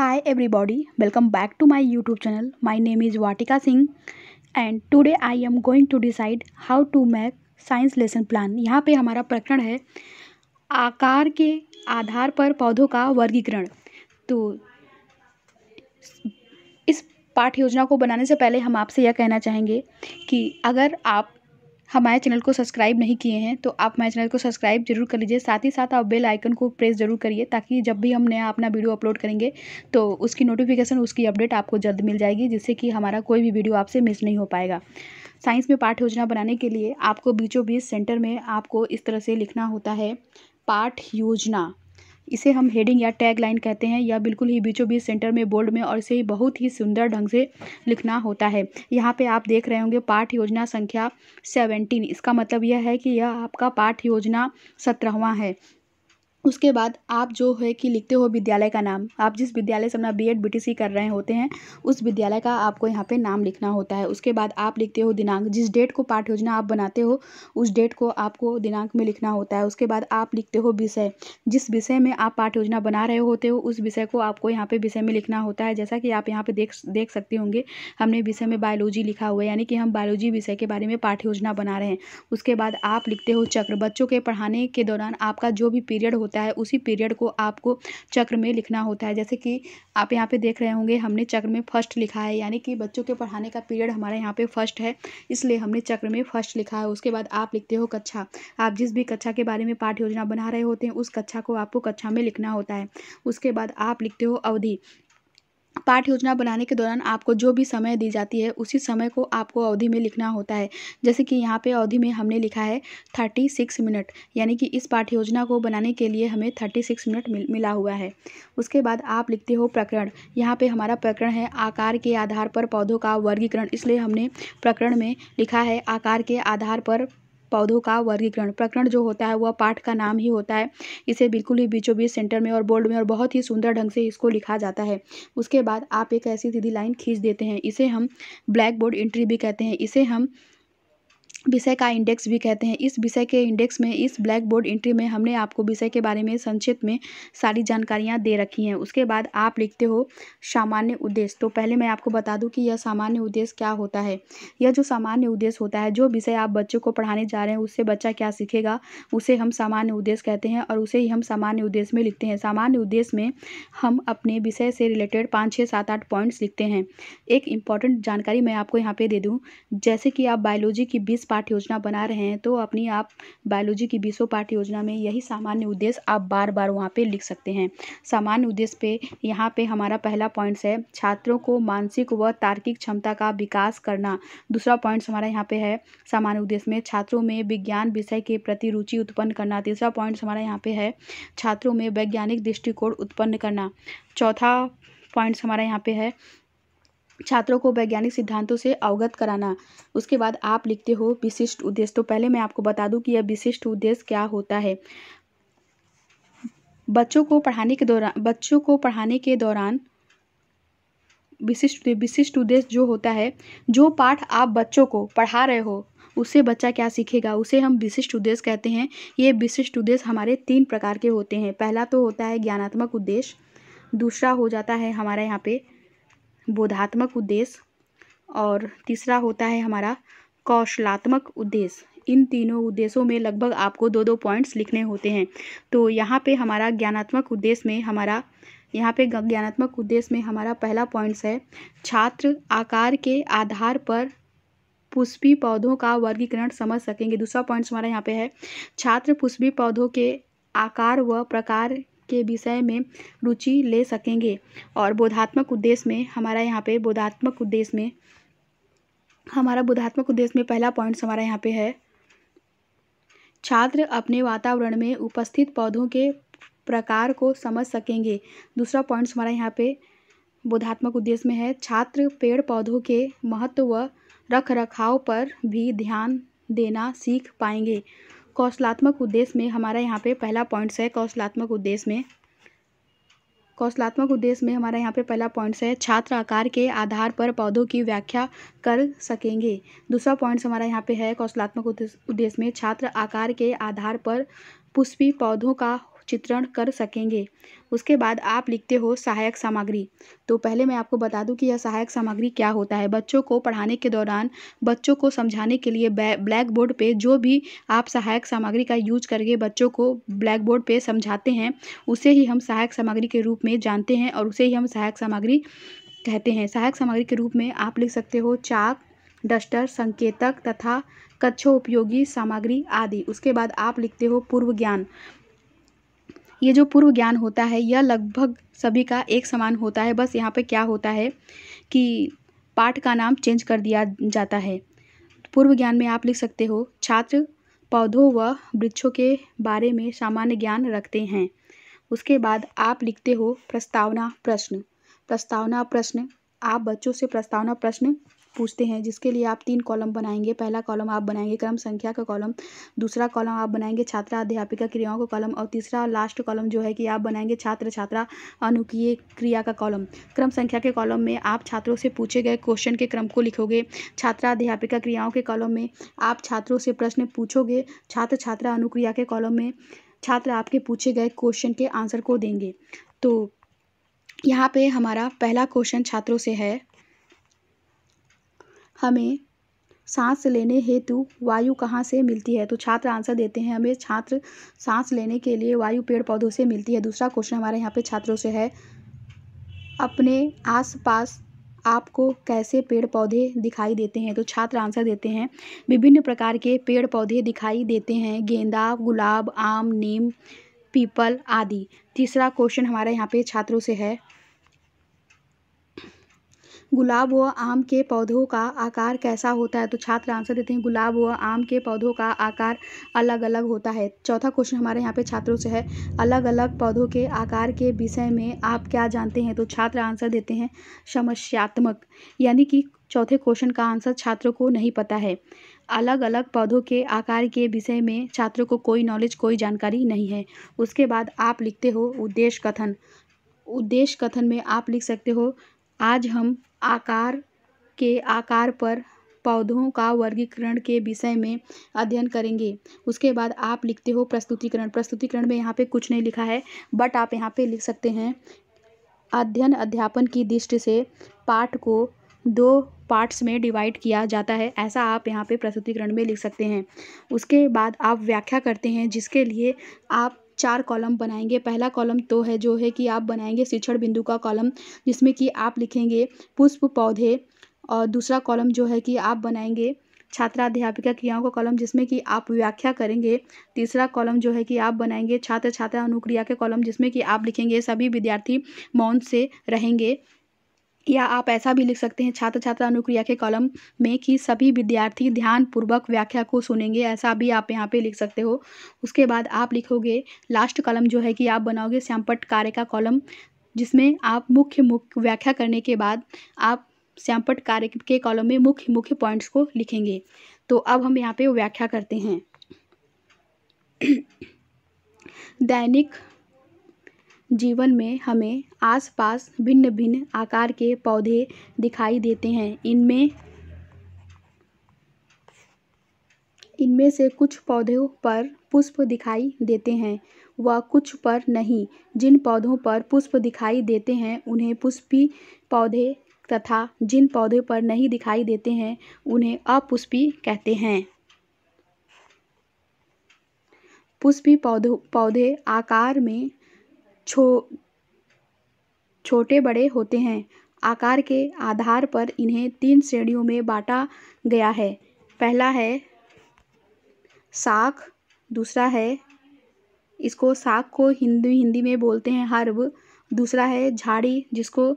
Hi everybody, welcome back to my YouTube channel. My name is Vatika Singh and today I am going to decide how to make science lesson plan. यहाँ पे हमारा प्रकरण है आकार के आधार पर पौधों का वर्गीकरण तो इस पाठ योजना को बनाने से पहले हम आपसे यह कहना चाहेंगे कि अगर आप हमारे चैनल को सब्सक्राइब नहीं किए हैं तो आप हमारे चैनल को सब्सक्राइब जरूर कर लीजिए साथ ही साथ आप बेल आइकन को प्रेस जरूर करिए ताकि जब भी हम नया अपना वीडियो अपलोड करेंगे तो उसकी नोटिफिकेशन उसकी अपडेट आपको जल्द मिल जाएगी जिससे कि हमारा कोई भी वीडियो आपसे मिस नहीं हो पाएगा साइंस में पाठ योजना बनाने के लिए आपको बीचों बीच सेंटर में आपको इस तरह से लिखना होता है पाठ योजना इसे हम हेडिंग या टैग लाइन कहते हैं या बिल्कुल ही बीचों बीच सेंटर में बोल्ड में और इसे बहुत ही सुंदर ढंग से लिखना होता है यहाँ पे आप देख रहे होंगे पाठ योजना संख्या सेवेंटीन इसका मतलब यह है कि यह आपका पाठ योजना सत्रहवा है उसके बाद आप जो है कि लिखते हो विद्यालय का नाम आप जिस विद्यालय से अपना B Ed B T C कर रहे होते हैं उस विद्यालय का आपको यहाँ पे नाम लिखना होता है उसके बाद आप लिखते हो दिनांक जिस डेट को पाठ योजना आप बनाते हो उस डेट को आपको दिनांक में लिखना होता है उसके बाद आप लिखते हो विषय जिस विषय में आप पाठ योजना बना रहे होते हो उस विषय को आपको यहाँ पर विषय में लिखना होता है जैसा कि आप यहाँ पर देख देख सकते होंगे हमने विषय में बायोलॉजी लिखा हुआ है यानी कि हम बायोलॉजी विषय के बारे में पाठ योजना बना रहे हैं उसके बाद आप लिखते हो चक्र बच्चों के पढ़ाने के दौरान आपका जो भी पीरियड होता है उसी पीरियड को आपको चक्र में लिखना होता है जैसे कि आप यहाँ पे देख रहे होंगे हमने चक्र में फर्स्ट लिखा है यानी कि बच्चों के पढ़ाने का पीरियड हमारे यहाँ पे फर्स्ट है इसलिए हमने चक्र में फर्स्ट लिखा है उसके बाद आप लिखते हो कक्षा आप जिस भी कक्षा के बारे में पाठ योजना बना रहे होते हैं उस कक्षा को आपको कक्षा में लिखना होता है उसके बाद आप लिखते हो अवधि पाठ योजना बनाने के दौरान आपको जो भी समय दी जाती है उसी समय को आपको अवधि में लिखना होता है जैसे कि यहाँ पे अवधि में हमने लिखा है थर्टी सिक्स मिनट यानी कि इस पाठ योजना को बनाने के लिए हमें थर्टी सिक्स मिनट मिल, मिला हुआ है उसके बाद आप लिखते हो प्रकरण यहाँ पे हमारा प्रकरण है आकार के आधार पर पौधों का वर्गीकरण इसलिए हमने प्रकरण में लिखा है आकार के आधार पर पौधों का वर्गीकरण प्रकरण जो होता है वह पाठ का नाम ही होता है इसे बिल्कुल ही बीचों बीच सेंटर में और बोल्ड में और बहुत ही सुंदर ढंग से इसको लिखा जाता है उसके बाद आप एक ऐसी सीधी लाइन खींच देते हैं इसे हम ब्लैक बोर्ड एंट्री भी कहते हैं इसे हम विषय का इंडेक्स भी कहते हैं इस विषय के इंडेक्स में इस ब्लैक बोर्ड एंट्री में हमने आपको विषय के बारे में संक्षिप्त में सारी जानकारियाँ दे रखी हैं उसके बाद आप लिखते हो सामान्य उद्देश्य तो पहले मैं आपको बता दूं कि यह सामान्य उद्देश्य क्या होता है यह जो सामान्य उद्देश्य होता है जो विषय आप बच्चों को पढ़ाने जा रहे हैं उससे बच्चा क्या सीखेगा उसे हम सामान्य उद्देश्य कहते हैं और उसे ही हम सामान्य उद्देश्य में लिखते हैं सामान्य उद्देश्य में हम अपने विषय से रिलेटेड पाँच छः सात आठ पॉइंट्स लिखते हैं एक इंपॉर्टेंट जानकारी मैं आपको यहाँ पर दे दूँ जैसे कि आप बायोलॉजी की बीस पाठ योजना बना रहे हैं तो अपनी आप बायोलॉजी की बीसों पाठ योजना में यही सामान्य उद्देश्य आप बार बार वहाँ पे लिख सकते हैं सामान्य उद्देश्य पे यहाँ पे हमारा पहला पॉइंट्स है छात्रों को मानसिक व तार्किक क्षमता का विकास करना दूसरा पॉइंट्स हमारा यहाँ पे है सामान्य उद्देश्य में छात्रों में विज्ञान विषय के प्रति रुचि उत्पन्न करना तीसरा पॉइंट्स हमारा यहाँ पे है छात्रों में वैज्ञानिक दृष्टिकोण उत्पन्न करना चौथा पॉइंट्स हमारा यहाँ पे है छात्रों को वैज्ञानिक सिद्धांतों से अवगत कराना उसके बाद आप लिखते हो विशिष्ट उद्देश्य तो पहले मैं आपको बता दूं कि यह विशिष्ट उद्देश्य क्या होता है बच्चों को पढ़ाने के दौरान बच्चों को पढ़ाने के दौरान विशिष्ट विशिष्ट उद्देश्य जो होता है जो पाठ आप बच्चों को पढ़ा रहे हो उससे बच्चा क्या सीखेगा उसे हम विशिष्ट उद्देश्य कहते हैं ये विशिष्ट उद्देश्य हमारे तीन प्रकार के होते हैं पहला तो होता है ज्ञानात्मक उद्देश्य दूसरा हो जाता है हमारे यहाँ पे बोधात्मक उद्देश्य और तीसरा होता है हमारा कौशलात्मक उद्देश्य इन तीनों उद्देश्यों में लगभग आपको दो दो पॉइंट्स लिखने होते हैं तो यहाँ पे हमारा ज्ञानात्मक उद्देश्य में हमारा यहाँ पे ज्ञानात्मक उद्देश्य में हमारा पहला पॉइंट्स है छात्र आकार के आधार पर पुष्पी पौधों का वर्गीकरण समझ सकेंगे दूसरा पॉइंट्स हमारा यहाँ पे है छात्र पुष्पी पौधों के आकार व प्रकार के विषय में रुचि ले सकेंगे और बोधात्मक उद्देश्य में हमारा यहाँ पे बोधात्मक उद्देश्य में हमारा बोधात्मक उद्देश्य में पहला पॉइंट हमारा यहाँ पे है छात्र अपने वातावरण में उपस्थित पौधों के प्रकार को समझ सकेंगे दूसरा पॉइंट्स हमारा यहाँ पे बोधात्मक उद्देश्य में है छात्र पेड़ पौधों के महत्व व रख रखाव पर भी ध्यान देना सीख पाएंगे कौशलात्मक उद्देश्य में हमारा यहाँ पे पहला पॉइंट्स है कौशलात्मक उद्देश्य में कौशलात्मक उद्देश्य में हमारा यहाँ पे पहला पॉइंट्स है छात्र आकार के आधार पर पौधों की व्याख्या कर सकेंगे दूसरा पॉइंट्स हमारा यहाँ पे है कौशलात्मक उद्देश्य में छात्र आकार के आधार पर पुष्पी पौधों का चित्रण कर सकेंगे उसके बाद आप लिखते हो सहायक सामग्री तो पहले मैं आपको बता दूं कि यह सहायक सामग्री क्या होता है बच्चों को पढ़ाने के दौरान बच्चों को समझाने के लिए ब्लैक बोर्ड पे जो भी आप सहायक सामग्री का यूज करके बच्चों को ब्लैक बोर्ड पे समझाते हैं उसे ही हम सहायक सामग्री के रूप में जानते हैं और उसे ही हम सहायक सामग्री कहते हैं सहायक सामग्री के रूप में आप लिख सकते हो चाक डस्टर संकेतक तथा उपयोगी सामग्री आदि उसके बाद आप लिखते हो पूर्व ज्ञान ये जो पूर्व ज्ञान होता है यह लगभग सभी का एक समान होता है बस यहाँ पे क्या होता है कि पाठ का नाम चेंज कर दिया जाता है पूर्व ज्ञान में आप लिख सकते हो छात्र पौधों व वृक्षों के बारे में सामान्य ज्ञान रखते हैं उसके बाद आप लिखते हो प्रस्तावना प्रश्न प्रस्तावना प्रश्न आप बच्चों से प्रस्तावना प्रश्न पूछते हैं जिसके लिए आप तीन कॉलम बनाएंगे पहला कॉलम आप बनाएंगे क्रम संख्या का कॉलम दूसरा कॉलम आप बनाएंगे छात्रा अध्यापिका क्रियाओं का कॉलम और तीसरा लास्ट कॉलम जो है कि आप बनाएंगे छात्र छात्रा अनुकीय क्रिया का कॉलम क्रम संख्या के कॉलम में आप छात्रों से पूछे गए क्वेश्चन के क्रम को लिखोगे छात्रा अध्यापिका क्रियाओं के कॉलम में आप छात्रों से प्रश्न पूछोगे छात्र छात्रा अनुक्रिया के कॉलम में छात्र आपके पूछे गए क्वेश्चन के आंसर को देंगे तो यहाँ पे हमारा पहला क्वेश्चन छात्रों से है हमें सांस लेने हेतु वायु कहाँ से मिलती है तो छात्र आंसर देते हैं हमें छात्र सांस लेने के लिए वायु पेड़ पौधों से मिलती है दूसरा क्वेश्चन हमारे यहाँ पे छात्रों से है अपने आसपास आपको कैसे पेड़ पौधे दिखाई देते हैं तो छात्र आंसर देते हैं विभिन्न प्रकार के पेड़ पौधे दिखाई देते हैं गेंदा गुलाब आम नीम पीपल आदि तीसरा क्वेश्चन हमारे यहाँ पे छात्रों से है गुलाब व आम के पौधों का आकार कैसा होता है तो छात्र आंसर देते हैं गुलाब व आम के पौधों का आकार अलग अलग होता है चौथा क्वेश्चन हमारे यहाँ पे छात्रों से है अलग अलग पौधों के आकार के विषय में आप क्या जानते हैं तो छात्र आंसर देते हैं समस्यात्मक यानी कि चौथे क्वेश्चन का आंसर छात्रों को नहीं पता है अलग अलग पौधों के आकार के विषय में छात्रों को कोई नॉलेज कोई जानकारी नहीं है उसके बाद आप लिखते हो उद्देश्य कथन उद्देश्य कथन में आप लिख सकते हो आज हम आकार के आकार पर पौधों का वर्गीकरण के विषय में अध्ययन करेंगे उसके बाद आप लिखते हो प्रस्तुतिकरण प्रस्तुतिकरण में यहाँ पे कुछ नहीं लिखा है बट आप यहाँ पे लिख सकते हैं अध्ययन अध्यापन की दृष्टि से पाठ को दो पार्ट्स में डिवाइड किया जाता है ऐसा आप यहाँ पे प्रस्तुतिकरण में लिख सकते हैं उसके बाद आप व्याख्या करते हैं जिसके लिए आप चार कॉलम बनाएंगे पहला कॉलम तो है जो है कि आप बनाएंगे शिक्षण बिंदु का कॉलम जिसमें कि आप लिखेंगे पुष्प पौधे और दूसरा कॉलम जो है कि आप बनाएंगे छात्रा अध्यापिका क्रियाओं का कॉलम जिसमें कि आप व्याख्या करेंगे तीसरा कॉलम जो है कि आप बनाएंगे छात्र छात्रा अनुक्रिया के कॉलम जिसमें कि आप लिखेंगे सभी विद्यार्थी मौन से रहेंगे या आप ऐसा भी लिख सकते हैं छात्र छात्रा अनुक्रिया के कॉलम में कि सभी विद्यार्थी ध्यानपूर्वक व्याख्या को सुनेंगे ऐसा भी आप यहाँ पे लिख सकते हो उसके बाद आप लिखोगे लास्ट कॉलम जो है कि आप बनाओगे श्यामपट कार्य का कॉलम जिसमें आप मुख्य मुख्य व्याख्या करने के बाद आप श्यामपट कार्य के कॉलम में मुख्य मुख्य पॉइंट्स को लिखेंगे तो अब हम यहाँ पर व्याख्या करते हैं दैनिक जीवन में हमें आसपास भिन्न भिन्न आकार के पौधे दिखाई देते हैं इनमें इनमें से कुछ पौधों पर पुष्प दिखाई देते हैं व कुछ पर नहीं जिन पौधों पर पुष्प दिखाई देते हैं उन्हें पुष्पी पौधे तथा जिन पौधों पर नहीं दिखाई देते हैं उन्हें अपुष्पी कहते हैं पुष्पी पौधों पौधे आकार में छो छोटे बड़े होते हैं आकार के आधार पर इन्हें तीन श्रेणियों में बांटा गया है पहला है साख दूसरा है इसको साख को हिंदी हिंदी में बोलते हैं हर्ब दूसरा है झाड़ी जिसको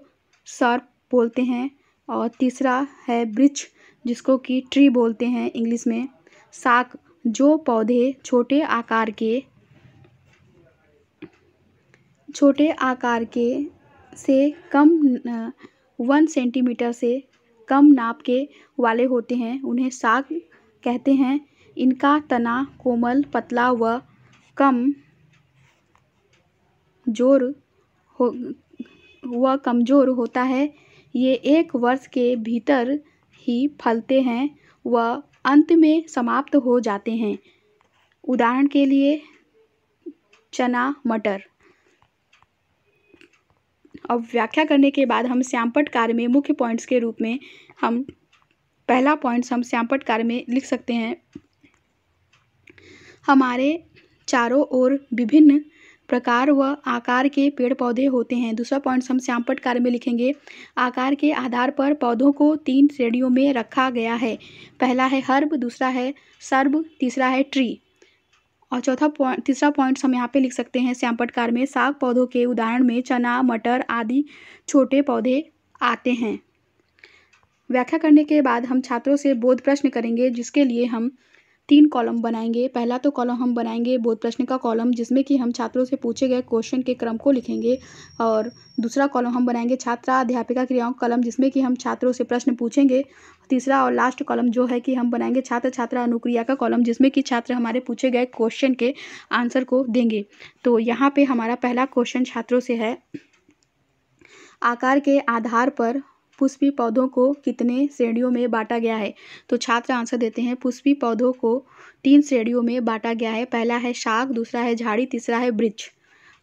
सर्प बोलते हैं और तीसरा है वृक्ष जिसको कि ट्री बोलते हैं इंग्लिश में साख जो पौधे छोटे आकार के छोटे आकार के से कम वन सेंटीमीटर से कम नाप के वाले होते हैं उन्हें साग कहते हैं इनका तना कोमल पतला व कम जोर हो व कमज़ोर होता है ये एक वर्ष के भीतर ही फलते हैं व अंत में समाप्त हो जाते हैं उदाहरण के लिए चना मटर अब व्याख्या करने के बाद हम श्यामपट कार्य में मुख्य पॉइंट्स के रूप में हम पहला पॉइंट्स हम श्यामपट कार्य में लिख सकते हैं हमारे चारों ओर विभिन्न प्रकार व आकार के पेड़ पौधे होते हैं दूसरा पॉइंट्स हम श्यामपट कार्य में लिखेंगे आकार के आधार पर पौधों को तीन श्रेणियों में रखा गया है पहला है हर्ब दूसरा है सर्ब तीसरा है ट्री और चौथा पॉइंट तीसरा पॉइंट हम यहाँ पे लिख सकते हैं श्यामपटकार में साग पौधों के उदाहरण में चना मटर आदि छोटे पौधे आते हैं व्याख्या करने के बाद हम छात्रों से बोध प्रश्न करेंगे जिसके लिए हम तीन कॉलम बनाएंगे पहला तो कॉलम हम बनाएंगे बोध प्रश्न का कॉलम जिसमें कि हम छात्रों से पूछे गए क्वेश्चन के क्रम को लिखेंगे और दूसरा कॉलम हम बनाएंगे छात्रा अध्यापिका क्रियाओं कॉलम जिसमें कि हम छात्रों से प्रश्न पूछेंगे तीसरा और लास्ट कॉलम जो है कि हम बनाएंगे छात्र छात्रा अनुक्रिया का कॉलम जिसमें कि छात्र हमारे पूछे गए क्वेश्चन के आंसर को देंगे तो यहाँ पर हमारा पहला क्वेश्चन छात्रों से है आकार के आधार पर पुष्पी पौधों को कितने श्रेणियों में बांटा गया है तो छात्र आंसर देते हैं पुष्पी पौधों को तीन श्रेणियों में बांटा गया है पहला है शाक दूसरा है झाड़ी तीसरा है वृक्ष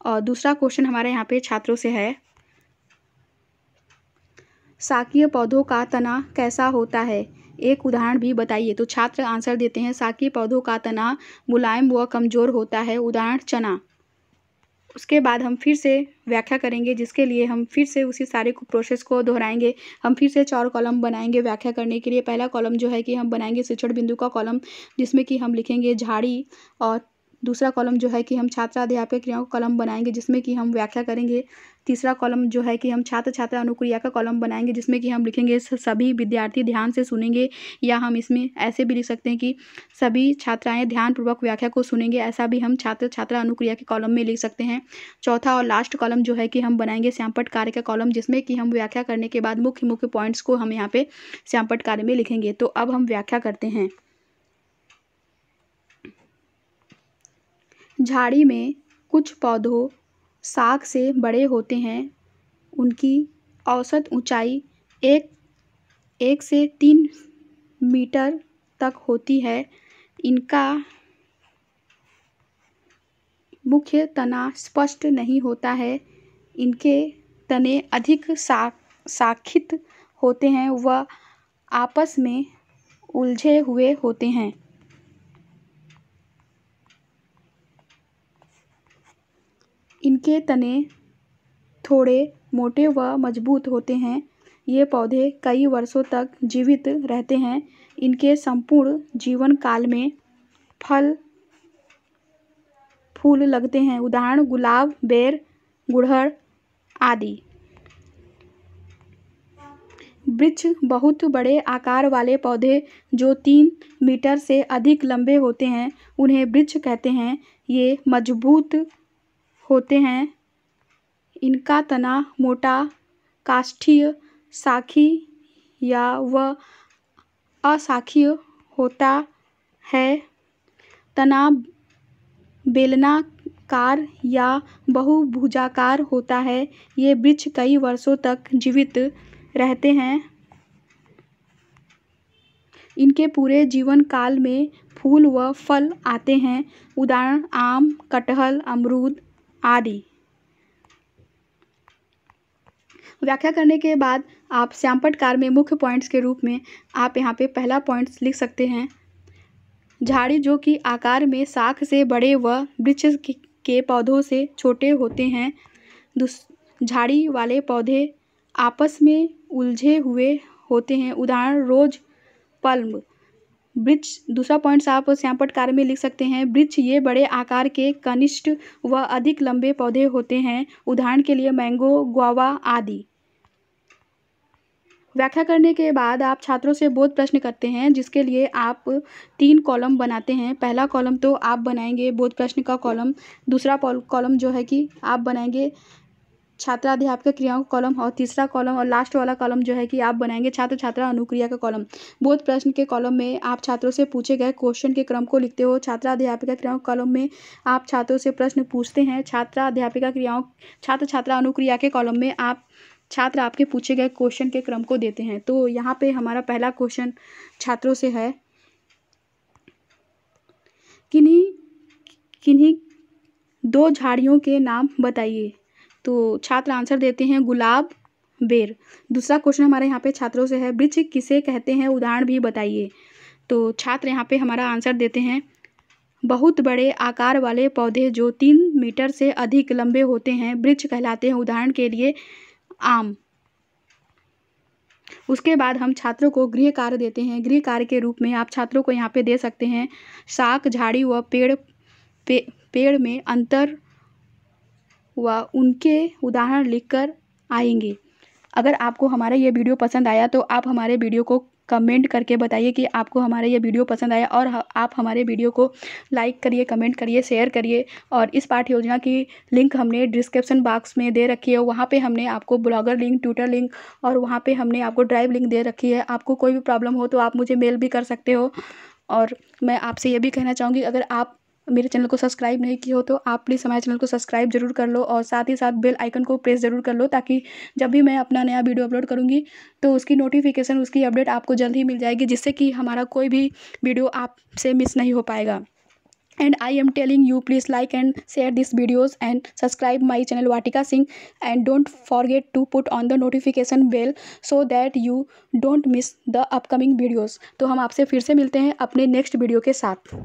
और दूसरा क्वेश्चन हमारे यहाँ पे छात्रों से है साकीय पौधों का तना कैसा होता है एक उदाहरण भी बताइए तो छात्र आंसर देते हैं साकीय पौधों का तना मुलायम व कमज़ोर होता है उदाहरण चना उसके बाद हम फिर से व्याख्या करेंगे जिसके लिए हम फिर से उसी सारे को प्रोसेस को दोहराएंगे हम फिर से चार कॉलम बनाएंगे व्याख्या करने के लिए पहला कॉलम जो है कि हम बनाएंगे शिक्षण बिंदु का कॉलम जिसमें कि हम लिखेंगे झाड़ी और दूसरा कॉलम जो है कि हम छात्र अध्यापक क्रियाओं का कॉलम बनाएंगे जिसमें कि हम व्याख्या करेंगे तीसरा कॉलम जो है कि हम छात्र छात्रा अनुक्रिया का कॉलम बनाएंगे जिसमें कि हम लिखेंगे सभी विद्यार्थी ध्यान से सुनेंगे या हम इसमें ऐसे भी लिख सकते हैं कि सभी छात्राएं ध्यानपूर्वक व्याख्या को सुनेंगे ऐसा भी हम छात्र छात्रा अनुक्रिया के कॉलम में लिख सकते हैं चौथा और लास्ट कॉलम जो है कि हम बनाएंगे श्यामपट कार्य का कॉलम जिसमें कि हम व्याख्या करने के बाद मुख्य मुख्य पॉइंट्स को हम यहाँ पर श्यामपट कार्य में लिखेंगे तो अब हम व्याख्या करते हैं झाड़ी में कुछ पौधों साग से बड़े होते हैं उनकी औसत ऊँचाई एक एक से तीन मीटर तक होती है इनका मुख्य तना स्पष्ट नहीं होता है इनके तने अधिक सा शाखित होते हैं व आपस में उलझे हुए होते हैं इनके तने थोड़े मोटे व मजबूत होते हैं ये पौधे कई वर्षों तक जीवित रहते हैं इनके संपूर्ण जीवन काल में फल फूल लगते हैं उदाहरण गुलाब बेर गुड़हड़ आदि वृक्ष बहुत बड़े आकार वाले पौधे जो तीन मीटर से अधिक लंबे होते हैं उन्हें वृक्ष कहते हैं ये मजबूत होते हैं इनका तना मोटा काष्ठीय साखी या व अशाखीय होता है तना बेलनाकार या बहुभुजाकार होता है ये वृक्ष कई वर्षों तक जीवित रहते हैं इनके पूरे जीवन काल में फूल व फल आते हैं उदाहरण आम कटहल अमरूद आदि व्याख्या करने के बाद आप कार में मुख्य पॉइंट्स के रूप में आप यहाँ पे पहला पॉइंट्स लिख सकते हैं झाड़ी जो कि आकार में साख से बड़े व वृक्ष के पौधों से छोटे होते हैं झाड़ी वाले पौधे आपस में उलझे हुए होते हैं उदाहरण रोज पल्म ब्रिज दूसरा पॉइंट आप श्यामपट कार्य में लिख सकते हैं वृक्ष ये बड़े आकार के कनिष्ठ व अधिक लंबे पौधे होते हैं उदाहरण के लिए मैंगो गुआवा आदि व्याख्या करने के बाद आप छात्रों से बोध प्रश्न करते हैं जिसके लिए आप तीन कॉलम बनाते हैं पहला कॉलम तो आप बनाएंगे बोध प्रश्न का कॉलम दूसरा कॉलम जो है कि आप बनाएंगे अध्यापक क्रियाओं का कॉलम और तीसरा कॉलम और लास्ट वाला कॉलम जो है कि आप बनाएंगे छात्र छात्रा अनुक्रिया का कॉलम बोध प्रश्न के कॉलम में आप छात्रों से पूछे गए क्वेश्चन के क्रम को लिखते हो छात्राध्यापिका क्रियाओं कॉलम में आप छात्रों से प्रश्न पूछते हैं छात्राध्यापिका क्रियाओं छात्र छात्रा अनुक्रिया के कॉलम में आप छात्र आपके पूछे गए क्वेश्चन के क्रम को देते हैं तो यहाँ पे हमारा पहला क्वेश्चन छात्रों से है किन्हीं किन्हीं दो झाड़ियों के नाम बताइए तो छात्र आंसर देते हैं गुलाब बेर दूसरा क्वेश्चन हमारे यहाँ पे छात्रों से है वृक्ष किसे कहते हैं उदाहरण भी बताइए तो छात्र यहाँ पे हमारा आंसर देते हैं बहुत बड़े आकार वाले पौधे जो तीन मीटर से अधिक लंबे होते हैं वृक्ष कहलाते हैं उदाहरण के लिए आम उसके बाद हम छात्रों को गृह कार्य देते हैं गृह कार्य के रूप में आप छात्रों को यहाँ पे दे सकते हैं शाक झाड़ी व पेड़ पे, पेड़ में अंतर व उनके उदाहरण लिख कर आएंगे अगर आपको हमारा ये वीडियो पसंद आया तो आप हमारे वीडियो को कमेंट करके बताइए कि आपको हमारा ये वीडियो पसंद आया और आप हमारे वीडियो को लाइक करिए कमेंट करिए शेयर करिए और इस पाठ योजना की लिंक हमने डिस्क्रिप्शन बॉक्स में दे रखी है वहाँ पे हमने आपको ब्लॉगर लिंक ट्विटर लिंक और वहाँ पे हमने आपको ड्राइव लिंक दे रखी है आपको कोई भी प्रॉब्लम हो तो आप मुझे मेल भी कर सकते हो और मैं आपसे ये भी कहना चाहूँगी अगर आप मेरे चैनल को सब्सक्राइब नहीं किया हो तो आप प्लीज़ हमारे चैनल को सब्सक्राइब जरूर कर लो और साथ ही साथ बेल आइकन को प्रेस ज़रूर कर लो ताकि जब भी मैं अपना नया वीडियो अपलोड करूँगी तो उसकी नोटिफिकेशन उसकी अपडेट आपको जल्द ही मिल जाएगी जिससे कि हमारा कोई भी वीडियो आपसे मिस नहीं हो पाएगा and I am telling you please like and share this videos and subscribe my channel Vatika Singh and don't forget to put on the notification bell so that you don't miss the upcoming videos तो हम आपसे फिर से मिलते हैं अपने next video के साथ